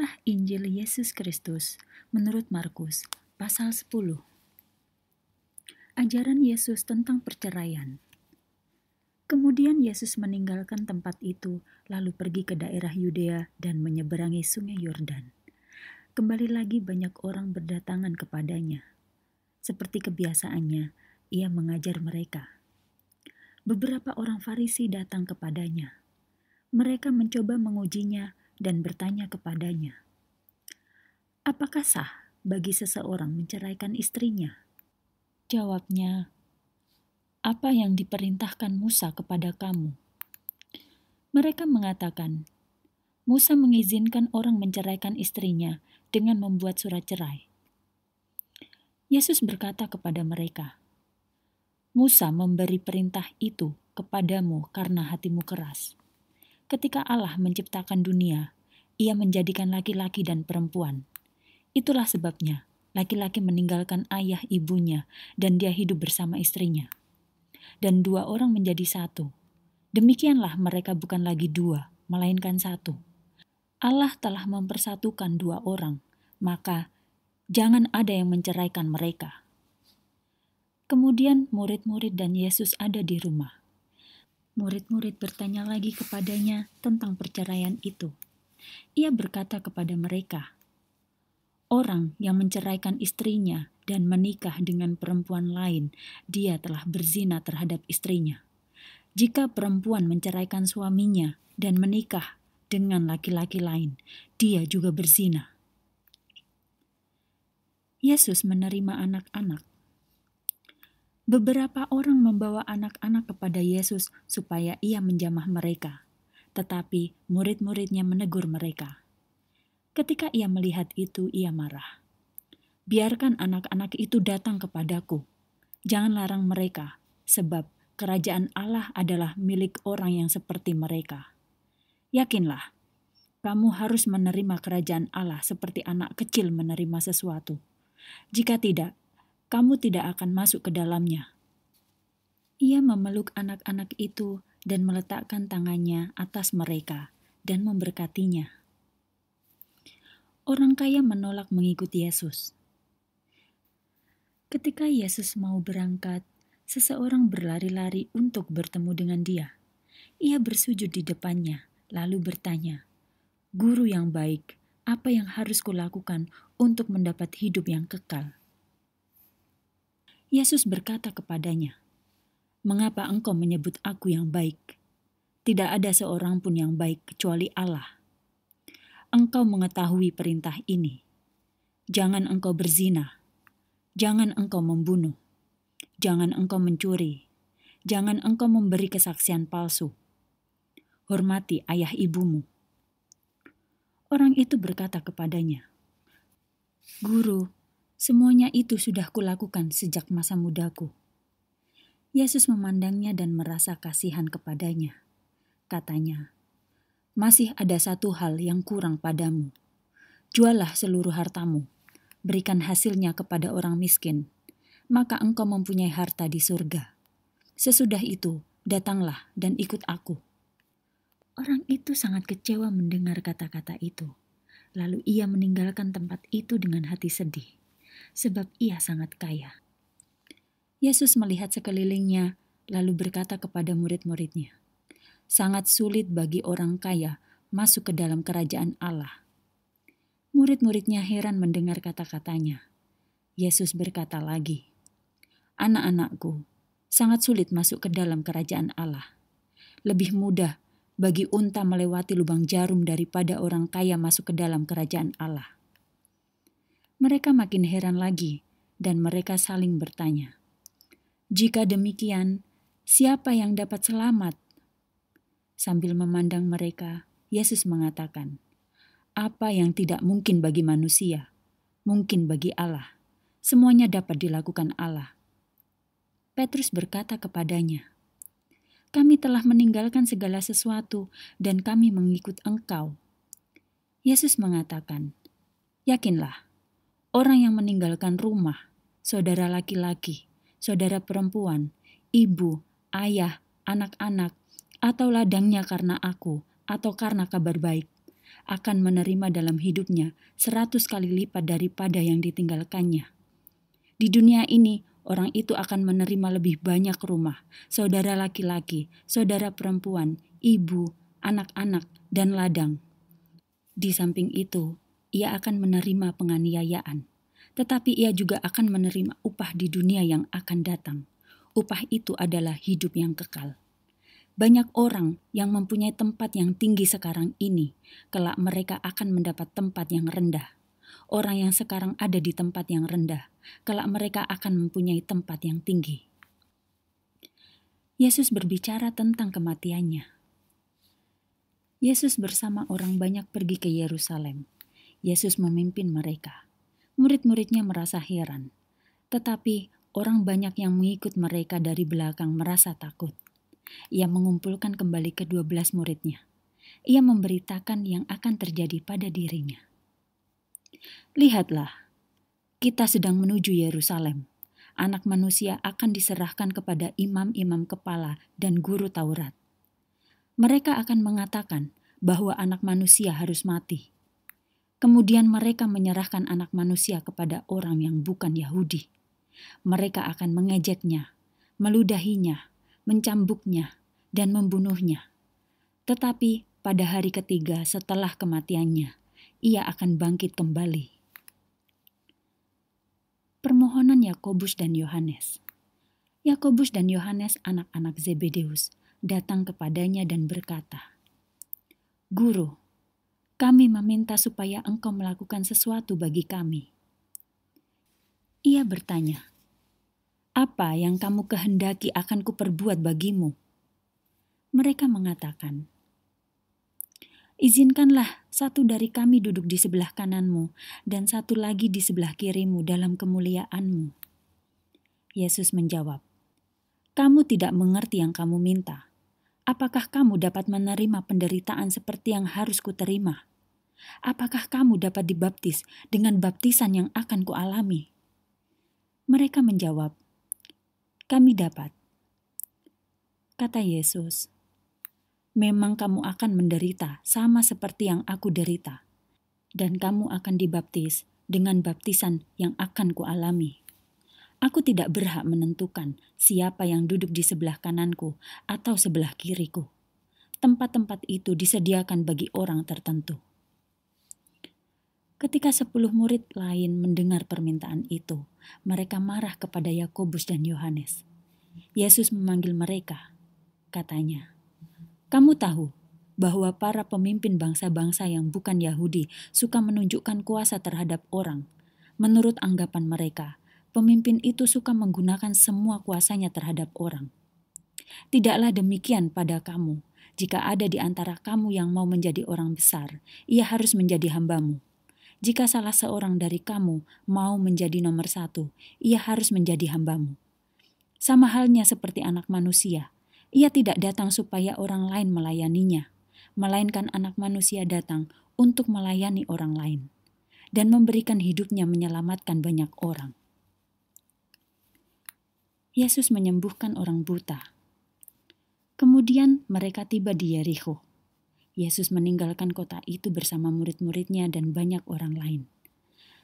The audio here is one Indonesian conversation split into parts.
Inilah Injil Yesus Kristus menurut Markus pasal 10. Ajaran Yesus tentang perceraian. Kemudian Yesus meninggalkan tempat itu lalu pergi ke daerah Yudea dan menyeberangi sungai Yordan. Kembali lagi banyak orang berdatangan kepadanya. Seperti kebiasaannya, ia mengajar mereka. Beberapa orang Farisi datang kepadanya. Mereka mencoba mengujinya dan bertanya kepadanya, "Apakah sah bagi seseorang menceraikan istrinya?" Jawabnya, "Apa yang diperintahkan Musa kepada kamu?" Mereka mengatakan, "Musa mengizinkan orang menceraikan istrinya dengan membuat surat cerai." Yesus berkata kepada mereka, "Musa memberi perintah itu kepadamu karena hatimu keras." Ketika Allah menciptakan dunia, ia menjadikan laki-laki dan perempuan. Itulah sebabnya laki-laki meninggalkan ayah ibunya dan dia hidup bersama istrinya. Dan dua orang menjadi satu. Demikianlah mereka bukan lagi dua, melainkan satu. Allah telah mempersatukan dua orang, maka jangan ada yang menceraikan mereka. Kemudian murid-murid dan Yesus ada di rumah. Murid-murid bertanya lagi kepadanya tentang perceraian itu. Ia berkata kepada mereka, "Orang yang menceraikan istrinya dan menikah dengan perempuan lain, dia telah berzina terhadap istrinya. Jika perempuan menceraikan suaminya dan menikah dengan laki-laki lain, dia juga berzina." Yesus menerima anak-anak Beberapa orang membawa anak-anak kepada Yesus supaya ia menjamah mereka, tetapi murid-muridnya menegur mereka. Ketika ia melihat itu, ia marah. Biarkan anak-anak itu datang kepadaku. Jangan larang mereka, sebab kerajaan Allah adalah milik orang yang seperti mereka. Yakinlah, kamu harus menerima kerajaan Allah seperti anak kecil menerima sesuatu. Jika tidak, kamu tidak akan masuk ke dalamnya. Ia memeluk anak-anak itu dan meletakkan tangannya atas mereka dan memberkatinya. Orang kaya menolak mengikuti Yesus. Ketika Yesus mau berangkat, seseorang berlari-lari untuk bertemu dengan dia. Ia bersujud di depannya, lalu bertanya, "Guru yang baik, apa yang harus kulakukan untuk mendapat hidup yang kekal?" Yesus berkata kepadanya, "Mengapa engkau menyebut Aku yang baik? Tidak ada seorang pun yang baik kecuali Allah. Engkau mengetahui perintah ini: jangan engkau berzina, jangan engkau membunuh, jangan engkau mencuri, jangan engkau memberi kesaksian palsu. Hormati ayah ibumu." Orang itu berkata kepadanya, "Guru." Semuanya itu sudah kulakukan sejak masa mudaku. Yesus memandangnya dan merasa kasihan kepadanya. Katanya, "Masih ada satu hal yang kurang padamu. Jualah seluruh hartamu, berikan hasilnya kepada orang miskin, maka engkau mempunyai harta di surga. Sesudah itu, datanglah dan ikut aku." Orang itu sangat kecewa mendengar kata-kata itu. Lalu ia meninggalkan tempat itu dengan hati sedih sebab ia sangat kaya. Yesus melihat sekelilingnya, lalu berkata kepada murid-muridnya, "Sangat sulit bagi orang kaya masuk ke dalam kerajaan Allah." Murid-muridnya heran mendengar kata-katanya. Yesus berkata lagi, "Anak-anakku, sangat sulit masuk ke dalam kerajaan Allah. Lebih mudah bagi unta melewati lubang jarum daripada orang kaya masuk ke dalam kerajaan Allah mereka makin heran lagi dan mereka saling bertanya, "Jika demikian, siapa yang dapat selamat?" Sambil memandang mereka, Yesus mengatakan, "Apa yang tidak mungkin bagi manusia, mungkin bagi Allah. Semuanya dapat dilakukan Allah." Petrus berkata kepadanya, "Kami telah meninggalkan segala sesuatu, dan kami mengikut Engkau." Yesus mengatakan, "Yakinlah." orang yang meninggalkan rumah, saudara laki-laki, saudara perempuan, ibu, ayah, anak-anak, atau ladangnya karena aku, atau karena kabar baik, akan menerima dalam hidupnya seratus kali lipat daripada yang ditinggalkannya. Di dunia ini, orang itu akan menerima lebih banyak rumah, saudara laki-laki, saudara perempuan, ibu, anak-anak, dan ladang. Di samping itu, ia akan menerima penganiayaan, tetapi ia juga akan menerima upah di dunia yang akan datang. Upah itu adalah hidup yang kekal. Banyak orang yang mempunyai tempat yang tinggi sekarang ini, kelak mereka akan mendapat tempat yang rendah. Orang yang sekarang ada di tempat yang rendah, kelak mereka akan mempunyai tempat yang tinggi. Yesus berbicara tentang kematiannya. Yesus bersama orang banyak pergi ke Yerusalem. Yesus memimpin mereka. Murid-muridnya merasa heran, tetapi orang banyak yang mengikut mereka dari belakang merasa takut. Ia mengumpulkan kembali kedua belas muridnya. Ia memberitakan yang akan terjadi pada dirinya. Lihatlah, kita sedang menuju Yerusalem. Anak manusia akan diserahkan kepada imam-imam kepala dan guru Taurat. Mereka akan mengatakan bahwa anak manusia harus mati, Kemudian mereka menyerahkan anak manusia kepada orang yang bukan Yahudi. Mereka akan mengejeknya, meludahinya, mencambuknya, dan membunuhnya. Tetapi pada hari ketiga setelah kematiannya, ia akan bangkit kembali. Permohonan Yakobus dan Yohanes. Yakobus dan Yohanes anak-anak Zebedeus datang kepadanya dan berkata, "Guru, kami meminta supaya engkau melakukan sesuatu bagi kami. Ia bertanya, "Apa yang kamu kehendaki akan kuperbuat bagimu?" Mereka mengatakan, Izinkanlah satu dari kami duduk di sebelah kananmu dan satu lagi di sebelah kirimu dalam kemuliaanmu. Yesus menjawab, Kamu tidak mengerti yang kamu minta. Apakah kamu dapat menerima penderitaan seperti yang harus kuterima? apakah kamu dapat dibaptis dengan baptisan yang akan kualami? Mereka menjawab, kami dapat. Kata Yesus, memang kamu akan menderita sama seperti yang aku derita, dan kamu akan dibaptis dengan baptisan yang akan kualami. Aku tidak berhak menentukan siapa yang duduk di sebelah kananku atau sebelah kiriku. Tempat-tempat itu disediakan bagi orang tertentu. Ketika sepuluh murid lain mendengar permintaan itu, mereka marah kepada Yakobus dan Yohanes. Yesus memanggil mereka. Katanya, "Kamu tahu bahwa para pemimpin bangsa-bangsa yang bukan Yahudi suka menunjukkan kuasa terhadap orang. Menurut anggapan mereka, pemimpin itu suka menggunakan semua kuasanya terhadap orang. Tidaklah demikian pada kamu. Jika ada di antara kamu yang mau menjadi orang besar, ia harus menjadi hambamu." Jika salah seorang dari kamu mau menjadi nomor satu, ia harus menjadi hambamu. Sama halnya seperti anak manusia, ia tidak datang supaya orang lain melayaninya, melainkan anak manusia datang untuk melayani orang lain dan memberikan hidupnya menyelamatkan banyak orang. Yesus menyembuhkan orang buta. Kemudian mereka tiba di Yeriko. Yesus meninggalkan kota itu bersama murid-muridnya dan banyak orang lain.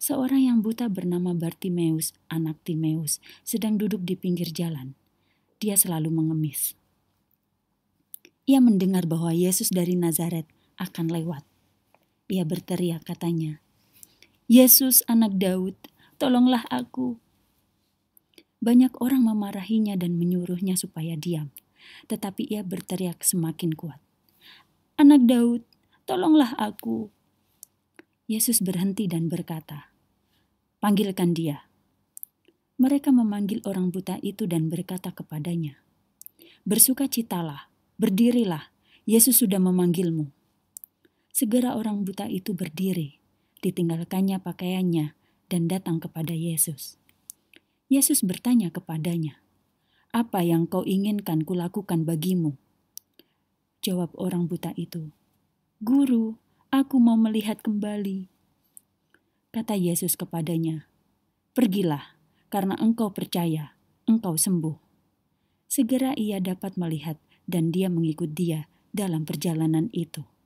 Seorang yang buta bernama Bartimeus, anak Timeus, sedang duduk di pinggir jalan. Dia selalu mengemis. Ia mendengar bahwa Yesus dari Nazaret akan lewat. Ia berteriak katanya, Yesus anak Daud, tolonglah aku. Banyak orang memarahinya dan menyuruhnya supaya diam, tetapi ia berteriak semakin kuat. Anak Daud, tolonglah aku. Yesus berhenti dan berkata, Panggilkan dia. Mereka memanggil orang buta itu dan berkata kepadanya, Bersukacitalah, berdirilah, Yesus sudah memanggilmu. Segera orang buta itu berdiri, ditinggalkannya pakaiannya, dan datang kepada Yesus. Yesus bertanya kepadanya, "Apa yang kau inginkan kulakukan bagimu?" jawab orang buta itu. Guru, aku mau melihat kembali. Kata Yesus kepadanya, Pergilah, karena engkau percaya, engkau sembuh. Segera ia dapat melihat dan dia mengikut dia dalam perjalanan itu.